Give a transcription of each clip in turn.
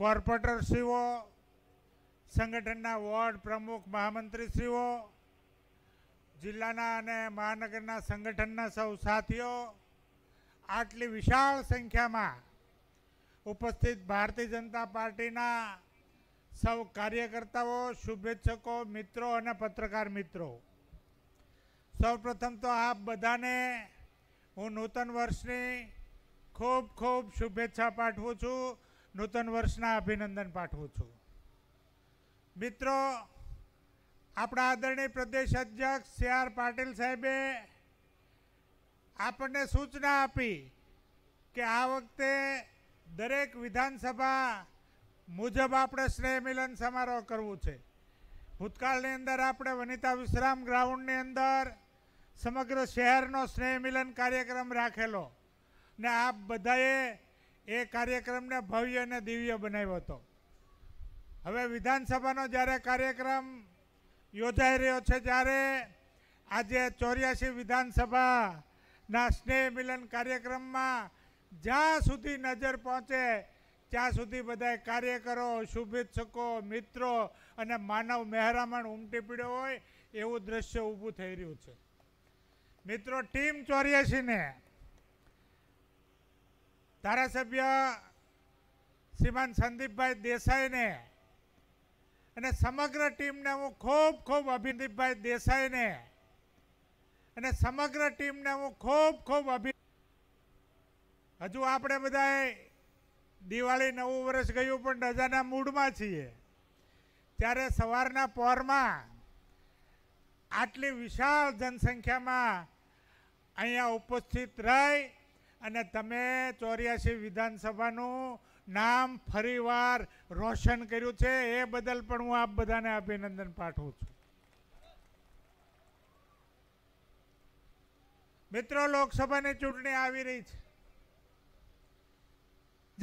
કોર્પોરેટરશ્રીઓ સંગઠનના વોર્ડ પ્રમુખ મહામંત્રીશ્રીઓ જિલ્લાના અને મહાનગરના સંગઠનના સૌ સાથીઓ આટલી વિશાળ સંખ્યામાં ઉપસ્થિત ભારતીય જનતા પાર્ટીના સૌ કાર્યકર્તાઓ શુભેચ્છકો મિત્રો અને પત્રકાર મિત્રો સૌપ્રથમ તો આપ બધાને હું નૂતન વર્ષની ખૂબ ખૂબ શુભેચ્છા પાઠવું છું નૂતન વર્ષના અભિનંદન પાઠવું છું મિત્રો આપણા આદરણીય પ્રદેશ અધ્યક્ષ સી આર પાટીલ સાહેબે આપણને સૂચના આપી કે આ વખતે દરેક વિધાનસભા મુજબ આપણે સ્નેહ મિલન સમારોહ કરવું છે ભૂતકાળની અંદર આપણે વનિતા વિશ્રામ ગ્રાઉન્ડની અંદર સમગ્ર શહેરનો સ્નેહ મિલન કાર્યક્રમ રાખેલો ને આપ બધાએ એ કાર્યક્રમને ભવ્ય અને દિવ્ય બનાવ્યો હતો હવે વિધાનસભાનો જ્યારે કાર્યક્રમ યોજાઈ રહ્યો છે જ્યારે આજે ચોર્યાસી વિધાનસભાના સ્નેહ મિલન કાર્યક્રમમાં જ્યાં સુધી નજર પહોંચે ત્યાં સુધી બધા કાર્યકરો શુભેચ્છકો મિત્રો અને માનવ મહેરામણ ઉમટી પીડ્યો હોય એવું દ્રશ્ય ઊભું થઈ રહ્યું છે મિત્રો ટીમ ચોર્યાસીને ધારાસભ્ય શ્રીમાન સંદીપભાઈ દેસાઈને અને સમગ્ર ટીમને હું ખૂબ ખૂબ અભિનંદનભાઈ દેસાઈને અને સમગ્ર ટીમને હું ખૂબ ખૂબ અભિ હજુ આપણે બધાએ દિવાળી નવું વર્ષ ગયું પણ રજાના મૂડમાં છીએ ત્યારે સવારના પહોરમાં આટલી વિશાળ જનસંખ્યામાં અહીંયા ઉપસ્થિત રહી અને તમે ચોર્યાસી વિધાનસભાનું નામ ફરીવાર રોશન કર્યું છે એ બદલ પણ હું આપ બધાને અભિનંદન પાઠવું છું મિત્રો લોકસભાની ચૂંટણી આવી રહી છે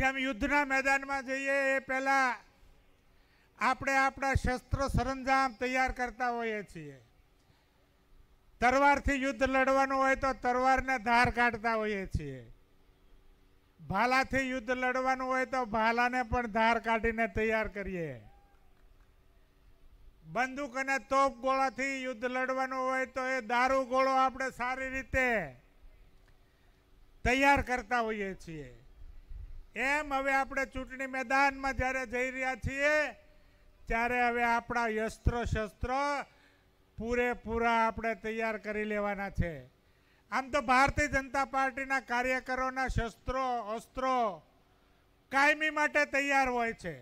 જેમ યુદ્ધના મેદાનમાં જઈએ એ પહેલાં આપણે આપણા શસ્ત્ર સરંજામ તૈયાર કરતા હોઈએ છીએ તરવારથી યુદ્ધ લડવાનું હોય તો તરવારના ધાર કાઢતા હોઈએ છીએ ભાલાથી યુદ્ધ લડવાનું હોય તો ભાલાને પણ ધાર કાઢીને તૈયાર કરીએ બંદૂક અને તોપ ગોળાથી યુદ્ધ લડવાનું હોય તો એ દારૂ ગોળો આપણે સારી રીતે તૈયાર કરતા હોઈએ છીએ એમ હવે આપણે ચૂંટણી મેદાનમાં જ્યારે જઈ રહ્યા છીએ ત્યારે હવે આપણા અસ્ત્ર શસ્ત્ર પૂરેપૂરા આપણે તૈયાર કરી લેવાના છે આમ તો ભારતીય જનતા પાર્ટીના કાર્યકરોના શસ્ત્રો અસ્ત્રો કાયમી માટે તૈયાર હોય છે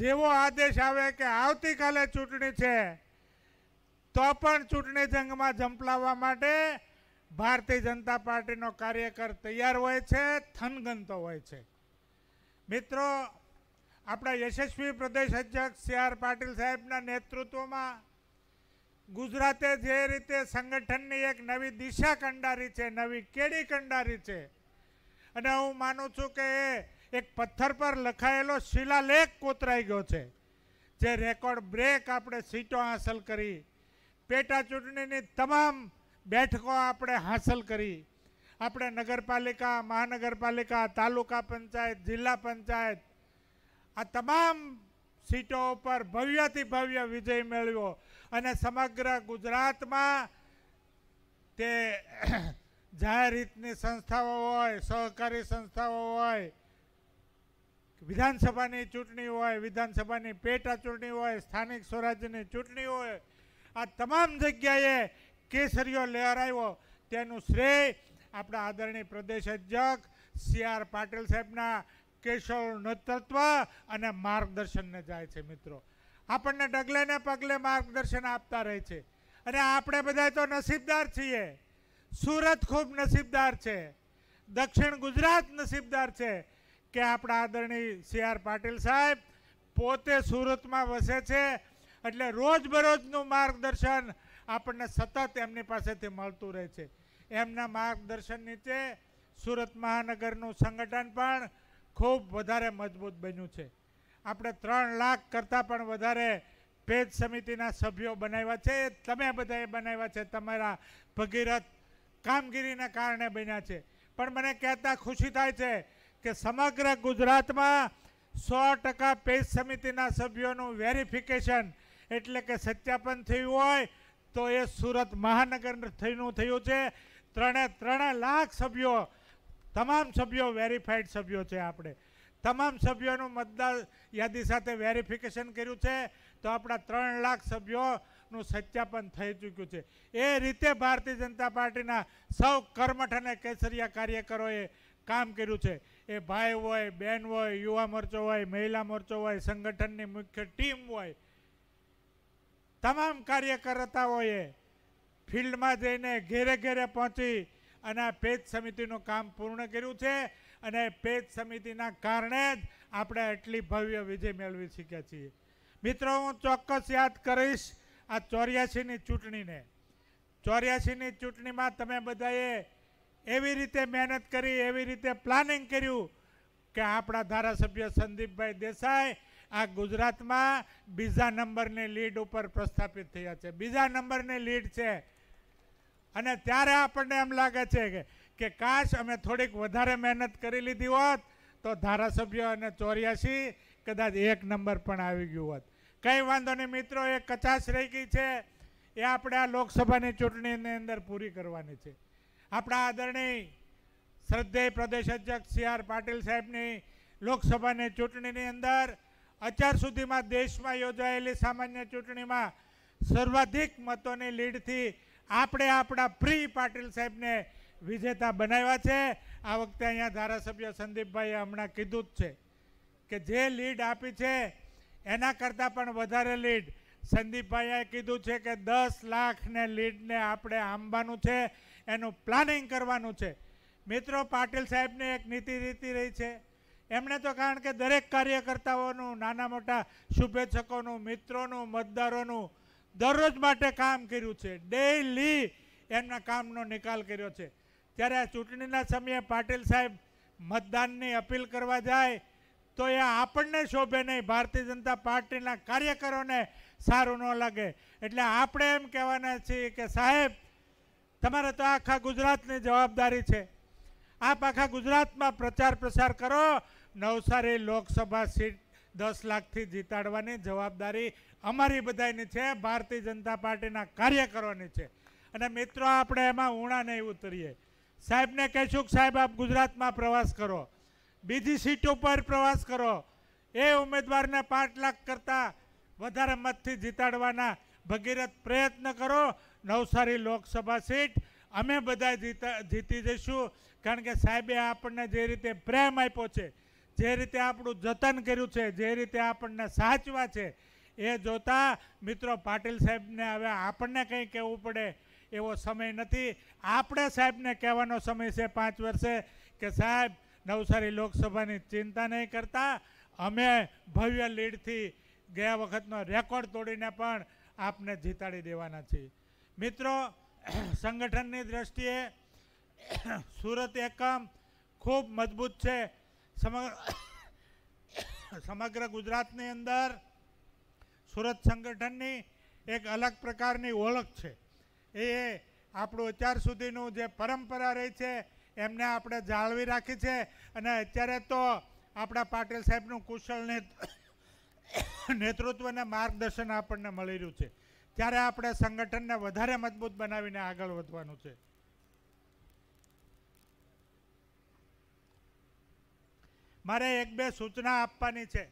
જેવો આદેશ આવે કે આવતીકાલે ચૂંટણી છે તો પણ ચૂંટણી જંગમાં ઝંપલાવવા માટે ભારતીય જનતા પાર્ટીનો કાર્યકર તૈયાર હોય છે થનગનતો હોય છે મિત્રો આપણા યશસ્વી પ્રદેશ અધ્યક્ષ સી આર પાટીલ સાહેબના નેતૃત્વમાં ગુજરાતે જે રીતે સંગઠનની એક નવી દિશા કંડારી છે નવી કેડી કંડારી છે અને હું માનું છું કે એક પથ્થર પર લખાયેલો શિલાલેખ કોતરાઈ ગયો છે જે રેકોર્ડ બ્રેક આપણે સીટો હાંસલ કરી પેટા ચૂંટણીની તમામ બેઠકો આપણે હાંસલ કરી આપણે નગરપાલિકા મહાનગરપાલિકા તાલુકા પંચાયત જિલ્લા પંચાયત આ તમામ સીટો ઉપર ભવ્યથી ભવ્ય વિજય મેળવ્યો અને સમગ્ર ગુજરાતમાં તે જાહેર રીતની સંસ્થાઓ હોય સહકારી સંસ્થાઓ હોય વિધાનસભાની ચૂંટણી હોય વિધાનસભાની પેટા ચૂંટણી હોય સ્થાનિક સ્વરાજ્યની ચૂંટણી હોય આ તમામ જગ્યાએ કેસરીઓ લહેરાવ્યો તેનું શ્રેય આપણા આદરણીય પ્રદેશ અધ્યક્ષ સી આર પાટીલ સાહેબના કેશવ નેતૃત્વ અને માર્ગદર્શનને જાય છે મિત્રો આપણને ડગલે ને પગલે માર્ગદર્શન આપતા રહે છે અને આપણે બધા તો નસીબદાર છીએ સુરત ખૂબ નસીબદાર છે દક્ષિણ ગુજરાત નસીબદાર છે કે આપણા આદરણીય સી આર પાટીલ સાહેબ પોતે સુરતમાં વસે છે એટલે રોજબરોજનું માર્ગદર્શન આપણને સતત એમની પાસેથી મળતું રહે છે એમના માર્ગદર્શન નીચે સુરત મહાનગરનું સંગઠન પણ ખૂબ વધારે મજબૂત બન્યું છે આપણે ત્રણ લાખ કરતાં પણ વધારે પેજ સમિતિના સભ્યો બનાવ્યા છે તમે બધાએ બનાવ્યા છે તમારા ભગીરથ કામગીરીના કારણે બન્યા છે પણ મને કહેતા ખુશી થાય છે કે સમગ્ર ગુજરાતમાં સો ટકા પેજ સમિતિના સભ્યોનું વેરિફિકેશન એટલે કે સત્યાપન થયું હોય તો એ સુરત મહાનગર થઈનું થયું છે ત્રણે ત્રણે લાખ સભ્યો તમામ સભ્યો વેરીફાઈડ સભ્યો છે આપણે તમામ સભ્યોનું મતદાર યાદી સાથે વેરિફિકેશન કર્યું છે તો આપણા ત્રણ લાખ સભ્યોનું સત્યાપન થઈ ચૂક્યું છે એ રીતે ભારતીય જનતા પાર્ટીના સૌ કર્મઠ અને કેસરિયા કાર્યકરોએ કામ કર્યું છે એ ભાઈ હોય બેન હોય યુવા મોરચો હોય મહિલા મોરચો હોય સંગઠનની મુખ્ય ટીમ હોય તમામ કાર્યકર્તાઓએ ફિલ્ડમાં જઈને ઘેરે ઘેરે પહોંચી અને આ પેજ સમિતિનું કામ પૂર્ણ કર્યું છે અને પેજ સમિતિના કારણે જ આપણે એટલી ભવ્ય વિજય મેળવી શક્યા છીએ મિત્રો હું ચોક્કસ યાદ કરીશ આ ચોર્યાસીની ચૂંટણીને ચોર્યાસીની ચૂંટણીમાં તમે બધાએ એવી રીતે મહેનત કરી એવી રીતે પ્લાનિંગ કર્યું કે આપણા ધારાસભ્ય સંદીપભાઈ દેસાઈ આ ગુજરાતમાં બીજા નંબરની લીડ ઉપર પ્રસ્થાપિત થયા છે બીજા નંબરની લીડ છે અને ત્યારે આપણને એમ લાગે છે કે કે કાશ અમે થોડીક વધારે મહેનત કરી લીધી હોત તો ધારાસભ્ય અને ચોર્યાસી કદાચ એક નંબર પણ આવી ગયું હોત કંઈ વાંધો નહીં મિત્રો એ કચાશ રહી ગઈ છે એ આપણે આ લોકસભાની ચૂંટણીની અંદર પૂરી કરવાની છે આપણા આદરણીય શ્રદ્ધેય પ્રદેશ અધ્યક્ષ સી આર પાટીલ સાહેબની લોકસભાની ચૂંટણીની અંદર અત્યાર સુધીમાં દેશમાં યોજાયેલી સામાન્ય ચૂંટણીમાં સર્વાધિક મતોની લીડથી આપણે આપણા પ્રી પાટીલ સાહેબને વિજેતા બનાવ્યા છે આ વખતે અહીંયા ધારાસભ્ય સંદીપભાઈએ હમણાં કીધું જ છે કે જે લીડ આપી છે એના કરતાં પણ વધારે લીડ સંદીપભાઈએ કીધું છે કે દસ લાખને લીડને આપણે આંબવાનું છે એનું પ્લાનિંગ કરવાનું છે મિત્રો પાટીલ સાહેબની એક નીતિ રીતિ રહી છે એમણે તો કારણ કે દરેક કાર્યકર્તાઓનું નાના મોટા શુભેચ્છકોનું મિત્રોનું મતદારોનું દરરોજ માટે કામ કર્યું છે ડેઈલી એમના કામનો નિકાલ કર્યો છે ત્યારે આ ચૂંટણીના સમયે પાટીલ સાહેબ મતદાનની અપીલ કરવા જાય તો એ આપણને શોભે નહીં ભારતીય જનતા પાર્ટીના કાર્યકરોને સારું ન લાગે એટલે આપણે એમ કહેવાના છીએ કે સાહેબ તમારે તો આખા ગુજરાતની જવાબદારી છે આપ આખા ગુજરાતમાં પ્રચાર પ્રસાર કરો નવસારી લોકસભા સીટ દસ લાખથી જીતાડવાની જવાબદારી અમારી બધાની છે ભારતીય જનતા પાર્ટીના કાર્યકરોની છે અને મિત્રો આપણે એમાં ઊણા નહીં ઉતરીએ સાહેબને કહેશું કે સાહેબ આપ ગુજરાતમાં પ્રવાસ કરો બીજી સીટ ઉપર પ્રવાસ કરો એ ઉમેદવારને પાંચ લાખ કરતાં વધારે મતથી જીતાડવાના ભગીરથ પ્રયત્ન કરો નવસારી લોકસભા સીટ અમે બધા જીતા જીતી જઈશું કારણ કે સાહેબે આપણને જે રીતે પ્રેમ આપ્યો છે જે રીતે આપણું જતન કર્યું છે જે રીતે આપણને સાચવા છે એ જોતા મિત્રો પાટીલ સાહેબને હવે આપણને કંઈ કહેવું પડે એવો સમય નથી આપણે સાહેબને કહેવાનો સમય છે પાંચ વર્ષે કે સાહેબ નવસારી લોકસભાની ચિંતા નહીં કરતા અમે ભવ્ય લીડથી ગયા વખતનો રેકોર્ડ તોડીને પણ આપને જીતાડી દેવાના છીએ મિત્રો સંગઠનની દ્રષ્ટિએ સુરત એકમ ખૂબ મજબૂત છે સમગ્ર ગુજરાતની અંદર સુરત સંગઠનની એક અલગ પ્રકારની ઓળખ છે એ આપણું અત્યાર સુધીનું જે પરંપરા રહી છે એમને આપણે જાળવી રાખી છે અને અત્યારે તો આપણા પાટીલ સાહેબનું કુશળ નેતૃત્વ અને માર્ગદર્શન આપણને મળી રહ્યું છે ત્યારે આપણે સંગઠનને વધારે મજબૂત બનાવીને આગળ વધવાનું છે મારે એક બે સૂચના આપવાની છે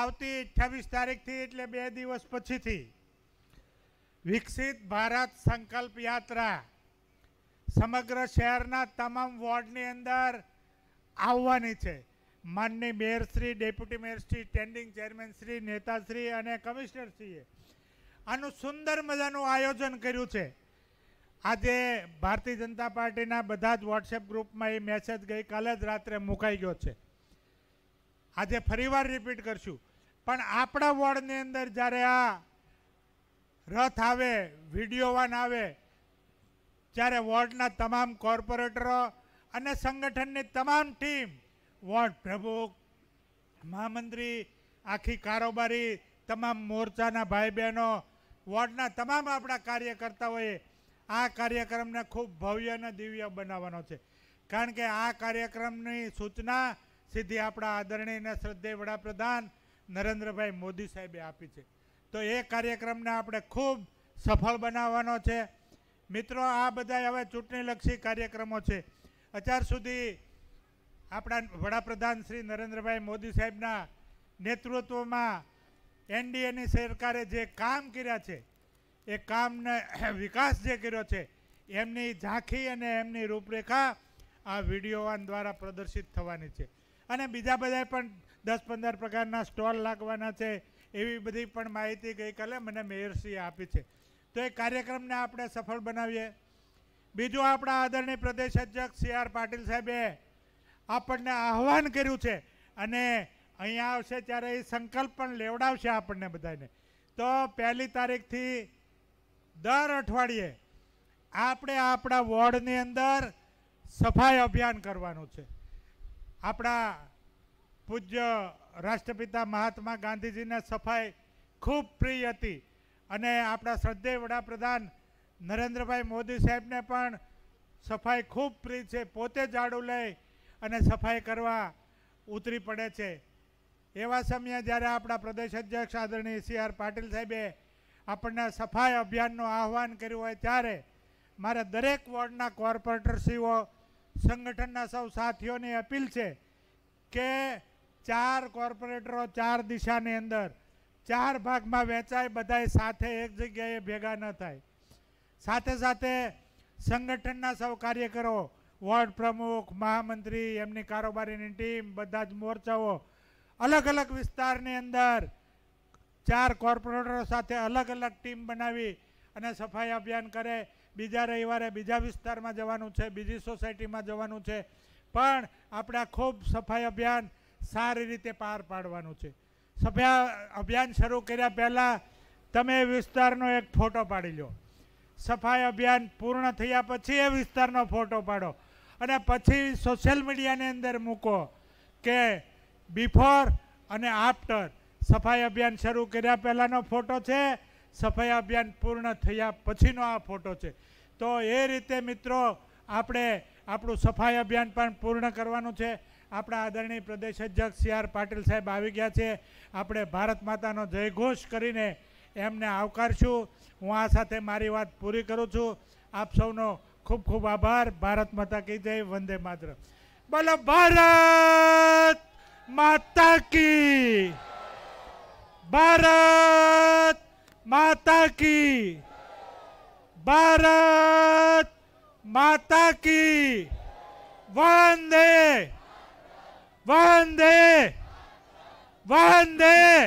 આવતી અઠ્યાવીસ તારીખથી એટલે બે દિવસ પછીથી વિકસિત ભારત સંકલ્પ યાત્રા સમગ્ર શહેરના તમામ વોર્ડની અંદર આવવાની છે માનની મેયરશ્રી ડેપ્યુટી મેયરશ્રી ચેરમેન શ્રી નેતાશ્રી અને કમિશનરશ્રીએ આનું સુંદર મજાનું આયોજન કર્યું છે આજે ભારતીય જનતા પાર્ટીના બધા જ વોટ્સએપ ગ્રુપમાં એ મેસેજ ગઈકાલે જ રાત્રે મુકાઈ ગયો છે આજે ફરીવાર રિપીટ કરશું પણ આપણા વોર્ડની અંદર જ્યારે આ રથ આવે વિડીયોવાન આવે જ્યારે વોર્ડના તમામ કોર્પોરેટરો અને સંગઠનની તમામ ટીમ વોર્ડ પ્રમુખ મહામંત્રી આખી કારોબારી તમામ મોરચાના ભાઈ બહેનો વોર્ડના તમામ આપણા કાર્યકર્તાઓએ આ કાર્યક્રમને ખૂબ ભવ્ય અને દિવ્ય બનાવવાનો છે કારણ કે આ કાર્યક્રમની સૂચના સીધી આપણા આદરણીય શ્રદ્ધેય વડાપ્રધાન નરેન્દ્રભાઈ મોદી સાહેબે આપી છે તો એ કાર્યક્રમને આપણે ખૂબ સફળ બનાવવાનો છે મિત્રો આ બધા હવે ચૂંટણીલક્ષી કાર્યક્રમો છે અત્યાર સુધી આપણા વડાપ્રધાન શ્રી નરેન્દ્રભાઈ મોદી સાહેબના નેતૃત્વમાં એનડીએની સરકારે જે કામ કર્યા છે એ કામને વિકાસ જે કર્યો છે એમની ઝાંખી અને એમની રૂપરેખા આ વિડીયોવાન દ્વારા પ્રદર્શિત થવાની છે અને બીજા બધાએ પણ દસ પંદર પ્રકારના સ્ટોલ લાગવાના છે એવી બધી પણ માહિતી ગઈકાલે મને મેયરશ્રીએ આપી છે તો એ કાર્યક્રમને આપણે સફળ બનાવીએ બીજું આપણા આદરણીય પ્રદેશ અધ્યક્ષ સી આર પાટીલ સાહેબે આપણને આહવાન કર્યું છે અને અહીંયા આવશે ત્યારે એ સંકલ્પ પણ લેવડાવશે આપણને બધાને તો પહેલી તારીખથી દર અઠવાડિયે આપણે આપણા વોર્ડની અંદર સફાઈ અભિયાન કરવાનું છે આપણા પૂજ્ય રાષ્ટ્રપિતા મહાત્મા ગાંધીજીને સફાઈ ખૂબ પ્રિય હતી અને આપણા શ્રદ્ધેય વડાપ્રધાન નરેન્દ્રભાઈ મોદી સાહેબને પણ સફાઈ ખૂબ પ્રિય છે પોતે ઝાડુ લઈ અને સફાઈ કરવા ઉતરી પડે છે એવા સમયે જ્યારે આપણા પ્રદેશ અધ્યક્ષ આદરણીય સી આર પાટીલ સાહેબે આપણને સફાઈ અભિયાનનું આહવાન કર્યું હોય ત્યારે મારા દરેક વોર્ડના કોર્પોરેટરશ્રીઓ સંગઠનના સૌ સાથીઓની અપીલ છે કે ચાર કોર્પોરેટરો ચાર દિશાની અંદર ચાર ભાગમાં વહેંચાય બધાએ સાથે એક જગ્યાએ ભેગા ન થાય સાથે સાથે સંગઠનના સૌ કાર્યકરો વોર્ડ પ્રમુખ મહામંત્રી એમની કારોબારીની ટીમ બધા જ મોરચાઓ અલગ અલગ વિસ્તારની અંદર ચાર કોર્પોરેટરો સાથે અલગ અલગ ટીમ બનાવી અને સફાઈ અભિયાન કરે બીજા રવિવારે બીજા વિસ્તારમાં જવાનું છે બીજી સોસાયટીમાં જવાનું છે પણ આપણે ખૂબ સફાઈ અભિયાન સારી રીતે પાર પાડવાનું છે સભ્યા અભિયાન શરૂ કર્યા પહેલાં તમે વિસ્તારનો એક ફોટો પાડી લો સફાઈ અભિયાન પૂર્ણ થયા પછી એ વિસ્તારનો ફોટો પાડો અને પછી સોશિયલ મીડિયાની અંદર મૂકો કે બિફોર અને આફ્ટર સફાઈ અભિયાન શરૂ કર્યા પહેલાંનો ફોટો છે સફાઈ અભિયાન પૂર્ણ થયા પછીનો આ ફોટો છે તો એ રીતે મિત્રો આપણે આપણું સફાઈ અભિયાન પણ પૂર્ણ કરવાનું છે આપણા આદરણીય પ્રદેશ અધ્યક્ષ સી આર પાટીલ સાહેબ આવી ગયા છે આપણે ભારત માતાનો જયઘોષ કરીને એમને આવકારશું હું આ સાથે મારી વાત પૂરી કરું છું આપ સૌનો ખૂબ ખૂબ આભાર ભારત માતા કી જય વંદે માત્ર બોલો ભારત માતા કી ભારત માતા કી ભારત માતા કી વંદે वंदे वंदे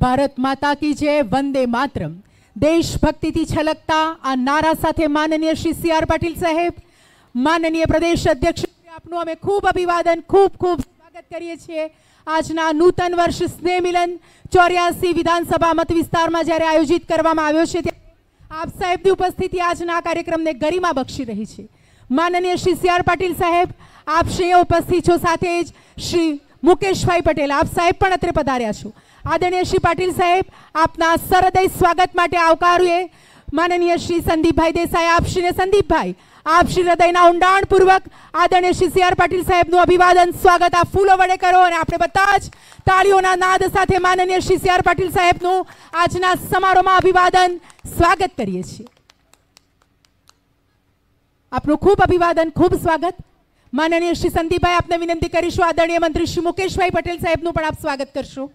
भारत माता की जय वंदे मातरम देशभक्ति छलकता आ नारा साथ माननीय श्री सी आर पाटिल साहेब माननीय प्रदेश अध्यक्ष आपनों हमें खूब अभिवादन खूब खूब કરીએ છીએ આજના નૂતન વર્ષ સ્નેહ મિલન ચોર્યાસી વિધાનસભા મત વિસ્તારમાં જ્યારે આયોજિત કરવામાં આવ્યો છે ત્યારે આપ સાહેબની ઉપસ્થિતિ આજના કાર્યક્રમને ગરિમા બક્ષી રહી છે માનનીય શ્રી સી આર પાટીલ સાહેબ આપ શ્રેય ઉપસ્થિત છો સાથે જ શ્રી મુકેશભાઈ પટેલ આપ સાહેબ પણ અત્રે પધાર્યા છો આદરણીય શ્રી પાટીલ સાહેબ આપના સરહદય સ્વાગત માટે આવકારીએ માનનીય શ્રી સંદીપભાઈ દેસાઈ આપશ્રીને સંદીપભાઈ આપ શ્રી હૃદયના ઊંડાણપૂર્વક આદરણીય શ્રી સી આર પાટીલ સાહેબનું અભિવાદન સ્વાગત આ ફૂલો વડે કરો અને આપણે બધા જ તાળીઓના નાદ સાથે માનનીય શ્રી સી આર પાટીલ સાહેબનું આજના સમારોહમાં અભિવાદન સ્વાગત કરીએ છીએ આપનું ખૂબ અભિવાદન ખૂબ સ્વાગત માનનીય શ્રી સંદીપભાઈ આપને વિનંતી કરીશું આદરણીય મંત્રી શ્રી મુકેશભાઈ પટેલ સાહેબનું પણ આપ સ્વાગત કરશું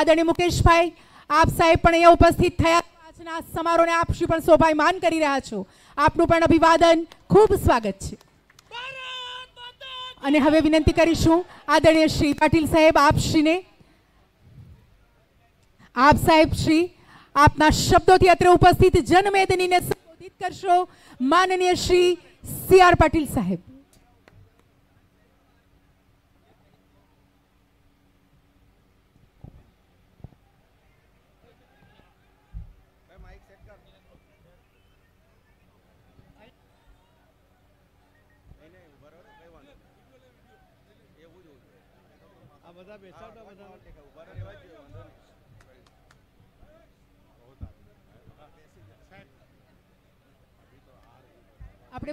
આદરણીય મુકેશભાઈ આપ સાહેબ પણ અહીંયા ઉપસ્થિત થયા આજના સમારોહને આપ શ્રી પણ શોભાયમાન કરી રહ્યા છો આપનું પણ અભિવાદન ખૂબ સ્વાગત છે અને હવે વિનંતી કરીશું આદરણીય શ્રી પાટીલ સાહેબ આપશ્રીને આપ સાહેબ શ્રી આપના શબ્દોથી અત્રે ઉપસ્થિત જનમેદનીને સંબોધિત કરશો માનનીય શ્રી સી આર પાટીલ સાહેબ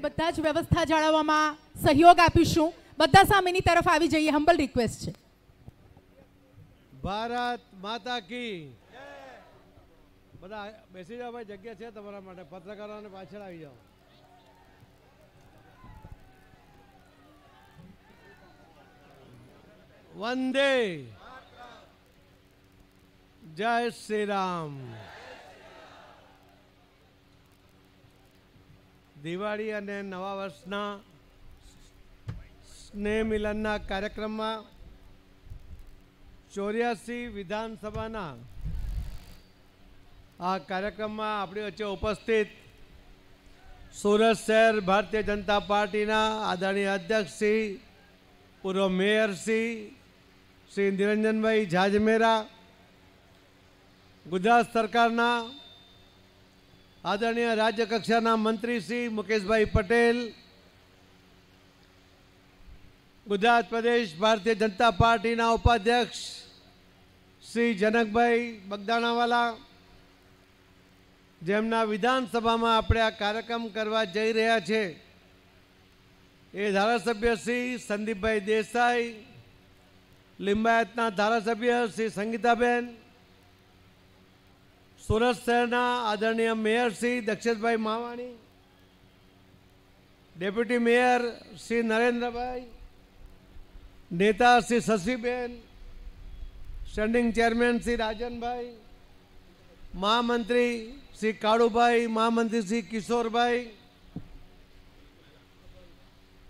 બે બત્તાજ વ્યવસ્થા જાડવામાં સહયોગ આપીશું બધા સામેની તરફ આવી જઈએ હંબલ રિક્વેસ્ટ છે ભારત માતા કી જય બધા બેસી જા ભાઈ જગ્યા છે તમારા માટે પત્રકારોને પાછળ આવી જાવ વંદે માતર જય શ્રી રામ દિવાળી અને નવા વર્ષના સ્નેહ મિલનના કાર્યક્રમમાં ચોર્યાસી વિધાનસભાના આ કાર્યક્રમમાં આપણી વચ્ચે ઉપસ્થિત સુરત શહેર ભારતીય જનતા પાર્ટીના આદરણીય અધ્યક્ષ શ્રી પૂર્વ મેયર શ્રી શ્રી નિરંજનભાઈ જાજમેરા ગુજરાત સરકારના આદરણીય રાજ્યકક્ષાના મંત્રી શ્રી મુકેશભાઈ પટેલ ગુજરાત પ્રદેશ ભારતીય જનતા પાર્ટીના ઉપાધ્યક્ષ શ્રી જનકભાઈ બગદાણાવાલા જેમના વિધાનસભામાં આપણે આ કાર્યક્રમ કરવા જઈ રહ્યા છે એ ધારાસભ્ય શ્રી સંદીપભાઈ દેસાઈ લિંબાયતના ધારાસભ્ય શ્રી સંગીતાબેન સુરત શહેરના આદરણીય mayor Shri Dakshitbhai Mavani deputy mayor Shri Narendrabhai નેતા શ્રી શશીબેન સ્ટેન્ડિંગ ચેરમેન શ્રી રાજનભાઈ મહામંત્રી શ્રી કાળુભાઈ મહામંત્રી શ્રી કિશોરભાઈ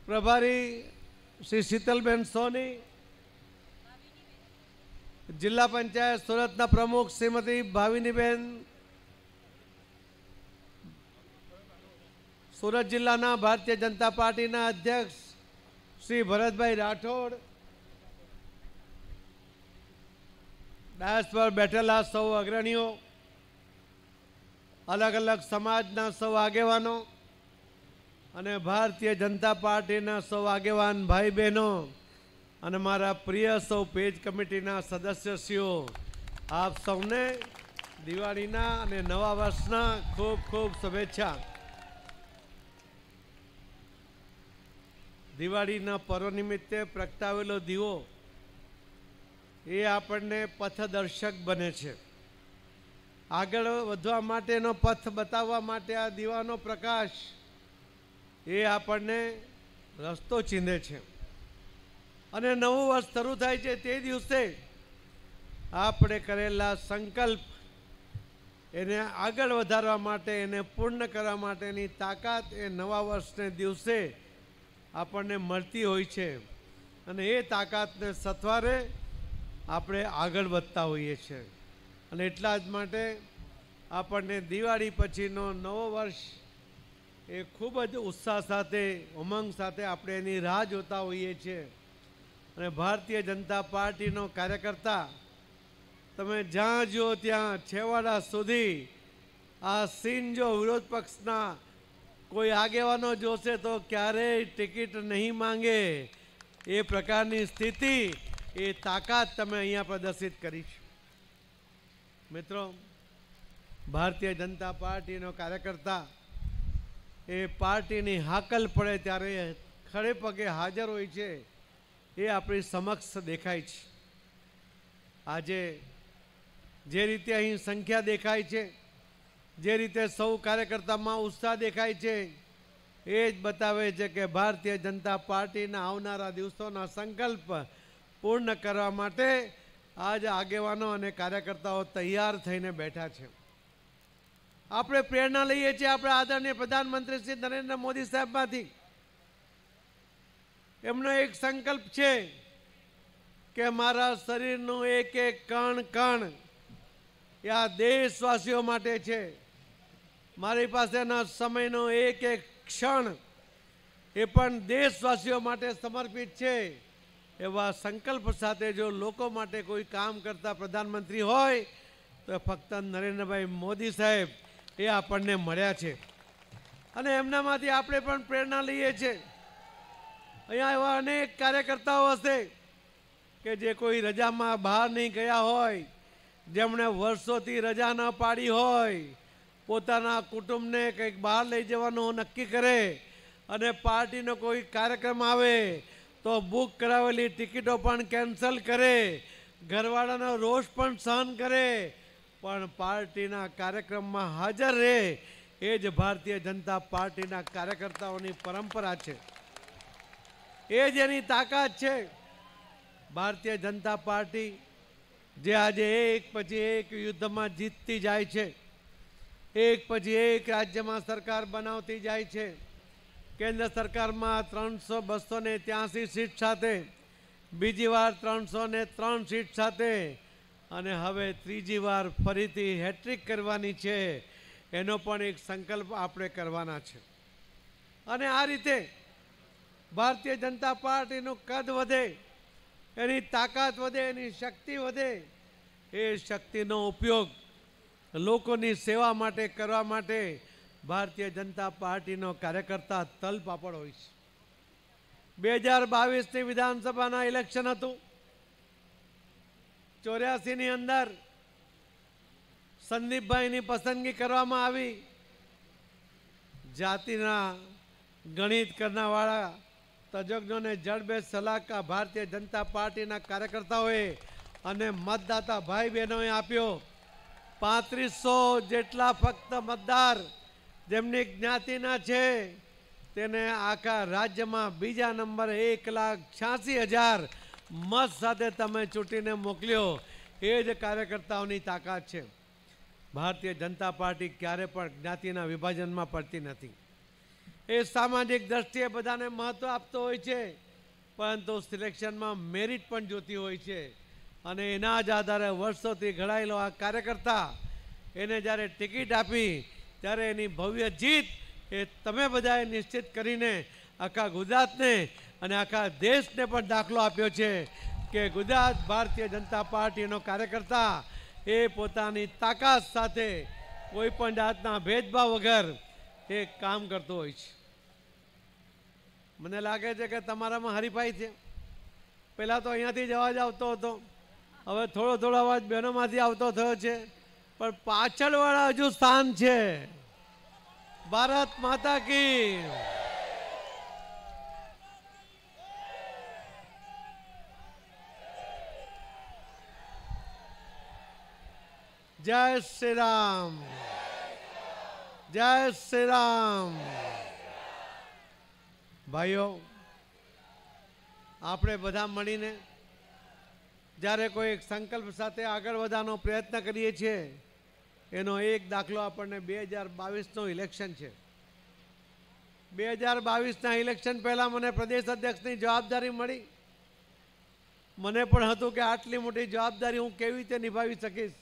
પ્રભારી શ્રી શીતલબેન સોની જિલ્લા પંચાયત સુરતના પ્રમુખ શ્રીમતી ભાવિનીબેન સુરત જિલ્લાના ભારતીય જનતા પાર્ટીના અધ્યક્ષ શ્રી ભરતભાઈ રાઠોડ ડાયસ પર બેઠેલા સૌ અગ્રણીઓ અલગ અલગ સમાજના સૌ આગેવાનો અને ભારતીય જનતા પાર્ટીના સૌ આગેવાન ભાઈ બહેનો અને મારા પ્રિય સૌ પેજ કમિટીના સદસ્યશ્રીઓ આપ સૌને દિવાળીના અને નવા વર્ષના ખૂબ ખૂબ શુભેચ્છા દિવાળીના પર્વ નિમિત્તે પ્રગટાવેલો દીવો એ આપણને પથદર્શક બને છે આગળ વધવા માટેનો પથ બતાવવા માટે આ દીવાનો પ્રકાશ એ આપણને રસ્તો ચીંધે છે અને નવું વર્ષ શરૂ થાય છે તે દિવસે આપણે કરેલા સંકલ્પ એને આગળ વધારવા માટે એને પૂર્ણ કરવા માટેની તાકાત એ નવા વર્ષને દિવસે આપણને મળતી હોય છે અને એ તાકાતને સથવારે આપણે આગળ વધતા હોઈએ છીએ અને એટલા જ માટે આપણને દિવાળી પછીનો નવો વર્ષ એ ખૂબ જ ઉત્સાહ સાથે ઉમંગ સાથે આપણે એની રાહ જોતા હોઈએ છીએ અને ભારતીય જનતા પાર્ટીનો કાર્યકર્તા તમે જ્યાં જુઓ ત્યાં છેવાડા સુધી આ સીન જો વિરોધ પક્ષના કોઈ આગેવાનો જોશે તો ક્યારેય ટિકિટ નહીં માંગે એ પ્રકારની સ્થિતિ એ તાકાત તમે અહીંયા પ્રદર્શિત કરી છે મિત્રો ભારતીય જનતા પાર્ટીનો કાર્યકર્તા એ પાર્ટીની હાકલ પડે ત્યારે ખડે પગે હાજર હોય છે એ આપણી સમક્ષ દેખાય છે આજે જે રીતે અહીં સંખ્યા દેખાય છે જે રીતે સૌ કાર્યકર્તામાં ઉત્સાહ દેખાય છે એ જ બતાવે છે કે ભારતીય જનતા પાર્ટીના આવનારા દિવસોના સંકલ્પ પૂર્ણ કરવા માટે આજ આગેવાનો અને કાર્યકર્તાઓ તૈયાર થઈને બેઠા છે આપણે પ્રેરણા લઈએ છીએ આપણે આદરણીય પ્રધાનમંત્રી શ્રી નરેન્દ્ર મોદી સાહેબમાંથી એમનો એક સંકલ્પ છે કે મારા શરીરનું એક એક કણ કણ એ આ દેશવાસીઓ માટે છે મારી પાસેના સમયનો એક એક ક્ષણ એ પણ દેશવાસીઓ માટે સમર્પિત છે એવા સંકલ્પ સાથે જો લોકો માટે કોઈ કામ કરતા પ્રધાનમંત્રી હોય તો ફક્ત નરેન્દ્રભાઈ મોદી સાહેબ એ આપણને મળ્યા છે અને એમનામાંથી આપણે પણ પ્રેરણા લઈએ છીએ અહીંયા એવા અનેક કાર્યકર્તાઓ હશે કે જે કોઈ રજામાં બહાર નહીં ગયા હોય જેમણે વર્ષોથી રજા ન પાડી હોય પોતાના કુટુંબને કંઈક બહાર લઈ જવાનું નક્કી કરે અને પાર્ટીનો કોઈ કાર્યક્રમ આવે તો બુક કરાવેલી ટિકિટો પણ કેન્સલ કરે ઘરવાળાનો રોષ પણ સહન કરે પણ પાર્ટીના કાર્યક્રમમાં હાજર રહે એ જ ભારતીય જનતા પાર્ટીના કાર્યકર્તાઓની પરંપરા છે એ જ એની તાકાત છે ભારતીય જનતા પાર્ટી જે આજે એક પછી એક યુદ્ધમાં જીતતી જાય છે એક પછી એક રાજ્યમાં સરકાર બનાવતી જાય છે કેન્દ્ર સરકારમાં ત્રણસો બસો ને ત્યાસી સીટ સાથે બીજી વાર ત્રણસો ને ત્રણ સીટ સાથે અને હવે ત્રીજી વાર ફરીથી હેટ્રિક કરવાની છે એનો પણ એક સંકલ્પ આપણે કરવાના છે અને આ રીતે ભારતીય જનતા પાર્ટીનું કદ વધે એની તાકાત વધે એની શક્તિ વધે એ શક્તિનો ઉપયોગ લોકોની સેવા માટે કરવા માટે ભારતીય જનતા પાર્ટીનો કાર્યકર્તા તલપાપડ હોય છે બે હજાર બાવીસની વિધાનસભાના ઇલેક્શન હતું ચોર્યાસીની અંદર સંદીપભાઈની પસંદગી કરવામાં આવી જાતિના ગણિત કરનાવાળા તજજ્ઞોને જડબે સલાહકાર ભારતીય જનતા પાર્ટીના કાર્યકર્તાઓએ અને મતદાતા ભાઈ બહેનોએ આપ્યો પાંત્રીસો જેટલા ફક્ત મતદાર જેમની જ્ઞાતિના છે તેને આખા રાજ્યમાં બીજા નંબર એક લાખ છ્યાસી હજાર મત સાથે તમે ચૂંટીને મોકલ્યો એ જ કાર્યકર્તાઓની તાકાત છે ભારતીય જનતા પાર્ટી ક્યારે પણ જ્ઞાતિના વિભાજનમાં પડતી નથી એ સામાજિક દ્રષ્ટિએ બધાને મહત્ત્વ આપતો હોય છે પરંતુ સિલેક્શનમાં મેરિટ પણ જોતી હોય છે અને એના જ આધારે વર્ષોથી ઘડાયેલો આ કાર્યકર્તા એને જ્યારે ટિકિટ આપી ત્યારે એની ભવ્ય જીત એ તમે બધાએ નિશ્ચિત કરીને આખા ગુજરાતને અને આખા દેશને પણ દાખલો આપ્યો છે કે ગુજરાત ભારતીય જનતા પાર્ટીનો કાર્યકર્તા એ પોતાની તાકાત સાથે કોઈ પણ જાતના ભેદભાવ વગર એ કામ કરતો હોય છે મને લાગે છે કે તમારામાં હરીફાઈ છે પહેલાં તો અહીંયાથી જ અવાજ આવતો હતો હવે થોડો થોડો અવાજ બહેનોમાંથી આવતો થયો છે પણ પાછળવાળા હજુ સ્થાન છે ભારત માતા કી જય શ્રી રામ જય શ્રી રામ ભાઈઓ આપણે બધા મળીને જ્યારે કોઈ એક સંકલ્પ સાથે આગળ વધવાનો પ્રયત્ન કરીએ છીએ એનો એક દાખલો આપણને બે હજાર બાવીસનું ઇલેક્શન છે બે હજાર બાવીસના ઇલેક્શન પહેલાં મને પ્રદેશ અધ્યક્ષની જવાબદારી મળી મને પણ હતું કે આટલી મોટી જવાબદારી હું કેવી રીતે નિભાવી શકીશ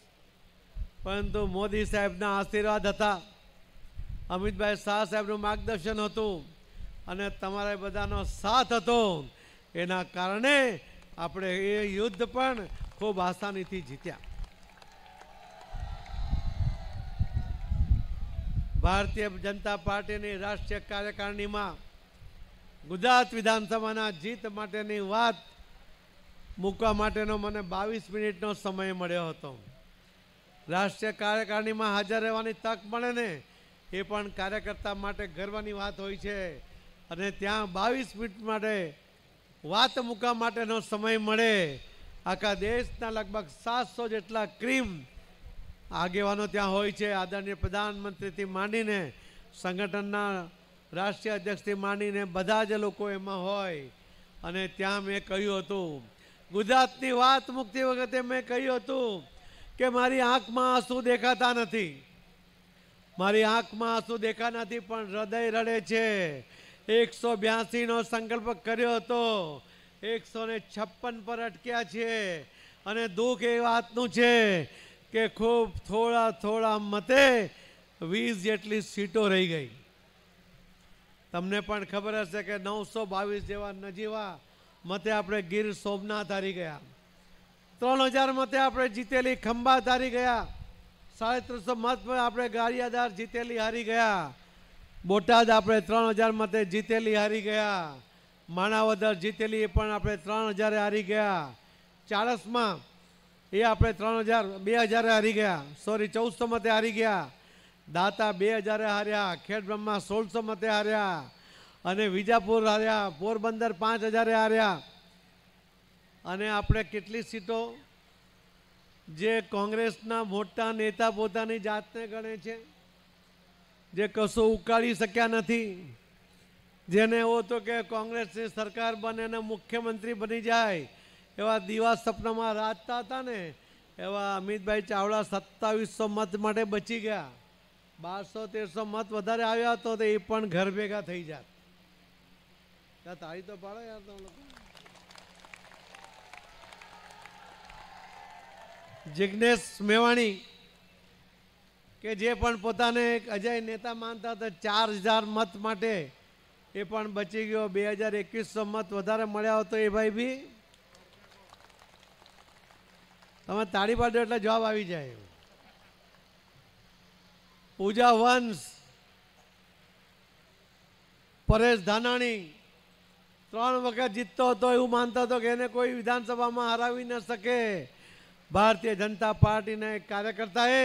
પરંતુ મોદી સાહેબના આશીર્વાદ હતા અમિતભાઈ શાહ સાહેબનું માર્ગદર્શન હતું અને તમારા બધાનો સાથ હતો એના કારણે આપણે એ યુદ્ધ પણ ખૂબ આસાનીથી જીત્યા ભારતીય જનતા પાર્ટીની રાષ્ટ્રીય કાર્યકારિણીમાં ગુજરાત વિધાનસભાના જીત માટેની વાત મૂકવા માટેનો મને બાવીસ મિનિટનો સમય મળ્યો હતો રાષ્ટ્રીય કાર્યકારિણીમાં હાજર રહેવાની તક મળે ને એ પણ કાર્યકર્તા માટે ગર્વની વાત હોય છે અને ત્યાં બાવીસ મિનિટ માટે વાત મૂકવા માટેનો સમય મળે આખા દેશના લગભગ સાતસો જેટલા ક્રીમ આગેવાનો ત્યાં હોય છે આદરણીય પ્રધાનમંત્રીથી માંડીને સંગઠનના રાષ્ટ્રીય અધ્યક્ષથી માંડીને બધા જ લોકો એમાં હોય અને ત્યાં મેં કહ્યું હતું ગુજરાતની વાત મૂકતી વખતે મેં કહ્યું હતું કે મારી આંખમાં આંસુ દેખાતા નથી મારી આંખમાં આંસુ દેખાતા નથી પણ હૃદય રડે છે એકસો નો સંકલ્પ કર્યો હતો એકસો ને છપ્પન પર અટક્યા છે અને દુઃખ એ વાતનું છે કે ખૂબ થોડા થોડા મતે વીસ જેટલી સીટો રહી ગઈ તમને પણ ખબર હશે કે નવસો બાવીસ જેવા નજીવા મતે આપણે ગીર સોમનાથ હારી ગયા ત્રણ હજાર મતે આપણે જીતેલી ખંભાત હારી ગયા સાડી ત્રણસો મત આપણે ગારિયાદાર જીતેલી હારી ગયા બોટાદ આપણે ત્રણ હજાર મતે જીતેલી હારી ગયા માણાવદર જીતેલી એ પણ આપણે ત્રણ હજારે હારી ગયા ચાળસમાં એ આપણે ત્રણ હજાર બે હજારે હારી ગયા સોરી ચૌદસો મતે હારી ગયા દાતા બે હજારે હાર્યા ખેડબ્રહ્મા સોળસો મતે હાર્યા અને વિજાપુર હાર્યા પોરબંદર પાંચ હજારે હાર્યા અને આપણે કેટલી સીટો જે કોંગ્રેસના મોટા નેતા પોતાની જાતને ગણે છે જે કશું ઉકાળી શક્યા નથી જેને એવો તો કે કોંગ્રેસની સરકાર બને અને મુખ્યમંત્રી બની જાય એવા દિવા સપનામાં રાજતા હતા ને એવા અમિતભાઈ ચાવડા સત્તાવીસો મત માટે બચી ગયા બારસો તેરસો મત વધારે આવ્યા તો એ પણ ઘર ભેગા થઈ જાત તાળી તો પાડો યાર તમે જિજ્ઞેશ મેવાણી કે જે પણ પોતાને એક અજય નેતા માનતા હતા ચાર હજાર મત માટે એ પણ બચી ગયો બે હજાર એકવીસો મત વધારે મળ્યા હતો એ ભાઈ બી તમે તાળી પાડો એટલે જવાબ આવી જાય પૂજા વંશ પરેશ ધાનાણી ત્રણ વખત જીતતો હતો એવું માનતો હતો કે એને કોઈ વિધાનસભામાં હરાવી ન શકે ભારતીય જનતા પાર્ટીના એક કાર્યકર્તાએ